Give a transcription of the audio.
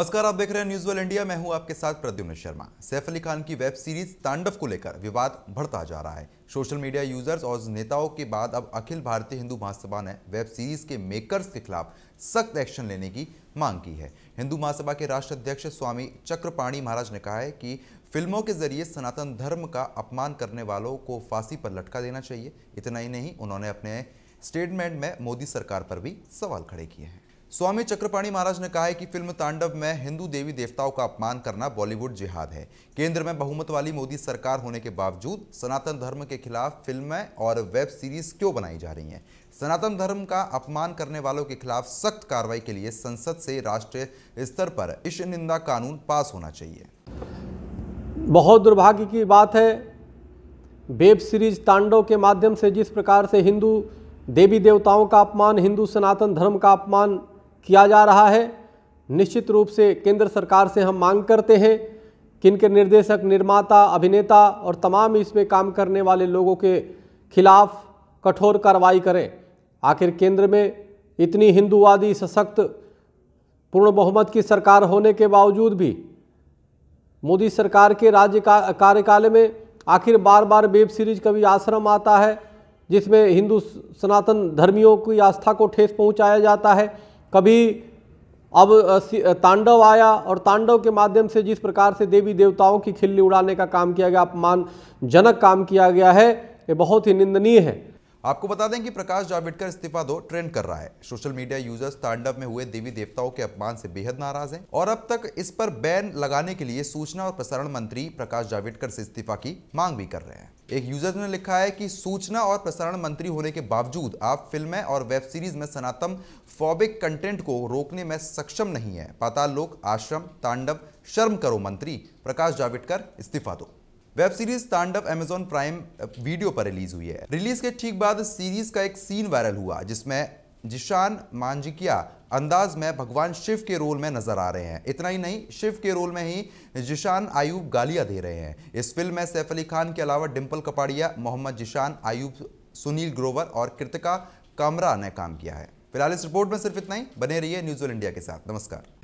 नमस्कार आप देख रहे हैं न्यूज वेल इंडिया मैं हूं आपके साथ प्रद्युम्न शर्मा सैफ अली खान की वेब सीरीज तांडव को लेकर विवाद बढ़ता जा रहा है सोशल मीडिया यूजर्स और नेताओं के बाद अब अखिल भारतीय हिंदू महासभा ने वेब सीरीज के मेकर्स के खिलाफ सख्त एक्शन लेने की मांग की है हिंदू महासभा के राष्ट्र अध्यक्ष स्वामी चक्रपाणी महाराज ने कहा है कि फिल्मों के जरिए सनातन धर्म का अपमान करने वालों को फांसी पर लटका देना चाहिए इतना ही नहीं उन्होंने अपने स्टेटमेंट में मोदी सरकार पर भी सवाल खड़े किए हैं स्वामी चक्रपाणी महाराज ने कहा है कि फिल्म तांडव में हिंदू देवी देवताओं का अपमान करना बॉलीवुड जिहाद है केंद्र में बहुमत वाली मोदी सरकार होने के बावजूद सनातन धर्म के खिलाफ फिल्में और वेब सीरीज क्यों बनाई जा रही हैं सनातन धर्म का अपमान करने वालों के खिलाफ सख्त कार्रवाई के लिए संसद से राष्ट्रीय स्तर पर इस निंदा कानून पास होना चाहिए बहुत दुर्भाग्य की बात है वेब सीरीज तांडव के माध्यम से जिस प्रकार से हिंदू देवी देवताओं का अपमान हिंदू सनातन धर्म का अपमान किया जा रहा है निश्चित रूप से केंद्र सरकार से हम मांग करते हैं कि इनके निर्देशक निर्माता अभिनेता और तमाम इसमें काम करने वाले लोगों के खिलाफ कठोर कार्रवाई करें आखिर केंद्र में इतनी हिंदूवादी सशक्त पूर्ण बहुमत की सरकार होने के बावजूद भी मोदी सरकार के राज्य का कार्यकाल में आखिर बार बार वेब सीरीज कभी आश्रम आता है जिसमें हिंदू सनातन धर्मियों की आस्था को ठेस पहुंचाया जाता है कभी अब तांडव आया और तांडव के माध्यम से जिस प्रकार से देवी देवताओं की खिल्ली उड़ाने का काम किया गया अपमानजनक काम किया गया है ये बहुत ही निंदनीय है आपको बता दें कि प्रकाश जावड़ेकर इस्तीफा दो ट्रेंड कर रहा है सोशल मीडिया यूजर्स तांडव में हुए देवी देवताओं के अपमान से बेहद नाराज हैं और अब तक इस पर बैन लगाने के लिए सूचना और प्रसारण मंत्री प्रकाश जावड़ेकर से इस्तीफा की मांग भी कर रहे हैं एक यूजर ने लिखा है कि सूचना और प्रसारण मंत्री होने के बावजूद आप फिल्में और वेब सीरीज में सनातन फॉबिक कंटेंट को रोकने में सक्षम नहीं है पाताल लोक आश्रम तांडव शर्म करो मंत्री प्रकाश जावड़ेकर इस्तीफा दो web series Tandav Amazon Prime Video पर रिलीज हुई है रिलीज के ठीक बाद सीरीज का एक सीन वायरल हुआ जिसमें जिशान मांजिकिया अंदाज में भगवान शिव के रोल में नजर आ रहे हैं इतना ही नहीं शिव के रोल में ही जिशान आयुब गालियां दे रहे हैं इस फिल्म में सैफ अली खान के अलावा डिम्पल कपाड़िया मोहम्मद जिशान आयुब सुनील ग्रोवर और कृतिका कामरा ने काम किया है फिलहाल इस रिपोर्ट में सिर्फ इतना ही बने रहिए न्यूज़ ऑल इंडिया के साथ नमस्कार